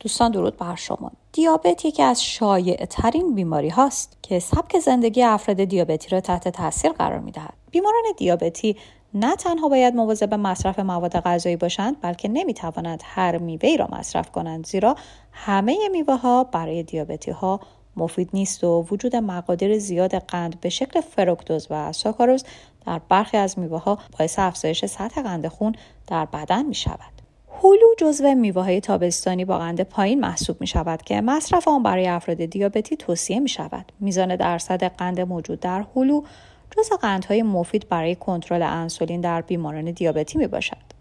دوستان درود بر شما دیابت یکی از شایع ترین بیماری هاست که سبک زندگی افراد دیابتی را تحت تاثیر قرار می دهد. بیماران دیابتی نه تنها باید مواظب مصرف مواد غذایی باشند بلکه نمی توانند هر میوه را مصرف کنند زیرا همه میوه ها برای دیابتی ها مفید نیست و وجود مقادیر زیاد قند به شکل فروکتوز و ساکاروز در برخی از میوه ها باعث افزایش سطح قند خون در بدن می شود. هلو جزو میوههای تابستانی با قند پایین محسوب می که مصرف آن برای افراد دیابتی توصیه می میزان درصد قند موجود در هلو جزو قندهای مفید برای کنترل انسولین در بیماران دیابتی می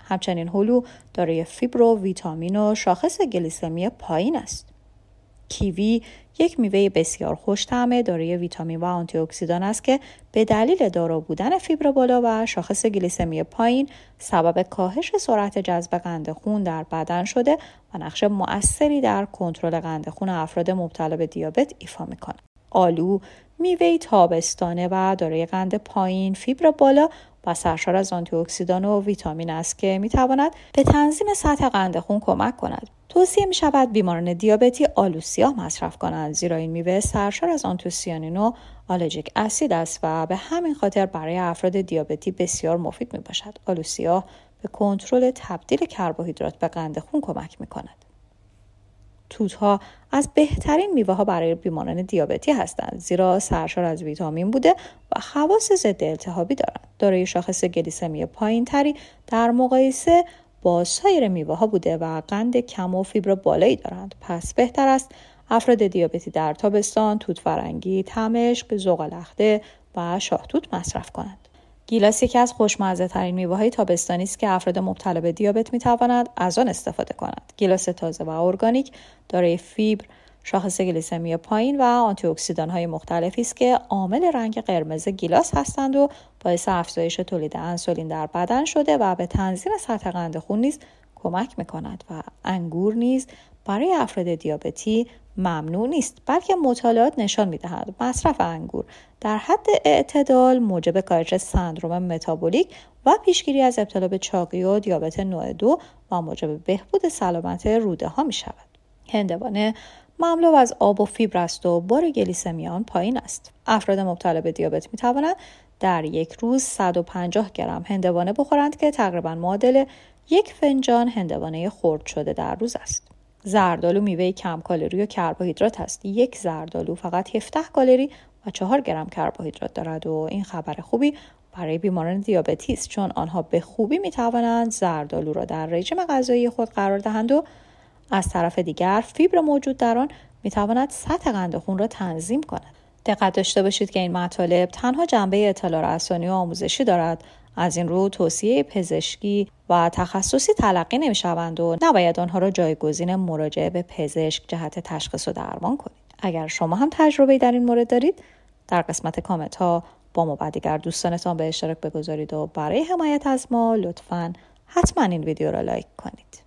همچنین هلو دارای فیبر و ویتامین و شاخص گلیسمی پایین است. کیوی یک میوه بسیار خوش طعمه دارای ویتامین و آنتی اکسیدان است که به دلیل دارا بودن فیبر بالا و شاخص گلیسمی پایین سبب کاهش سرعت جذب قند خون در بدن شده و نقش مؤثری در کنترل قند خون افراد مبتلا به دیابت ایفا میکنه آلو میوه تابستانه و دارای قند پایین فیبر بالا و سرشار از آنتی اکسیدان و ویتامین است که می به تنظیم سطح قند خون کمک کند. توصیه می شود بیماران دیابتی آلو سیاه مصرف کنند زیرا این میوه سرشار از آنتوسیانین و آلرژیک اسید است و به همین خاطر برای افراد دیابتی بسیار مفید می باشد. آلو سیاه به کنترل تبدیل کربوهیدرات به قند خون کمک می کند. توتها از بهترین میوه ها برای بیماران دیابتی هستند زیرا سرشار از ویتامین بوده و خواص ضد التهابی دارند دارای شاخص گلیسمی پایینتری در مقایسه با سایر میوه ها بوده و قند کم و فیبر بالایی دارند پس بهتر است افراد دیابتی در تابستان توت فرنگی تمشک زغالخته و توت مصرف کنند گیلاس یکی از خوشمزه ترین میوه های تابستانی است که افراد مبتلا به دیابت می توانند از آن استفاده کنند. گیلاس تازه و ارگانیک دارای فیبر، شاخص گلیسمی پایین و آنتی اکسیدان های مختلفی است که عامل رنگ قرمز گیلاس هستند و باعث افزایش تولید انسولین در بدن شده و به تنظیم سطح قند خون نیز کمک می کند و انگور نیز برای افراد دیابتی ممنوع نیست بلکه مطالعات نشان میدهند مصرف انگور در حد اعتدال موجب کاهش سندروم متابولیک و پیشگیری از ابتلا به چاقی و دیابت نوع دو و موجب بهبود سلامت روده ها می شود. هندوانه مملو از آب و فیبر است و بار گلیسمیان پایین است. افراد مبتلا به دیابت می توانند در یک روز 150 گرم هندوانه بخورند که تقریبا معادل یک فنجان هندوانه خرد شده در روز است. زردالو میوه کم کالری و کربوهیدرات است یک زردالو فقط 17 کالری و 4 گرم کربوهیدرات دارد و این خبر خوبی برای بیماران دیابتی است چون آنها به خوبی می توانند زردالو را در رژیم غذایی خود قرار دهند و از طرف دیگر فیبر موجود در آن می تواند سطح قند خون را تنظیم کند دقت داشته باشید که این مطالب تنها جنبه اطلاع رسانی و آموزشی دارد از این رو توصیه پزشکی و تخصصی تلقی شوند و نباید آنها را جایگزین مراجعه به پزشک جهت تشخیص و درمان کنید اگر شما هم تجربه در این مورد دارید در قسمت کامنت ها با ما و دیگر دوستانتان به اشتراک بگذارید و برای حمایت از ما لطفا حتما این ویدیو را لایک کنید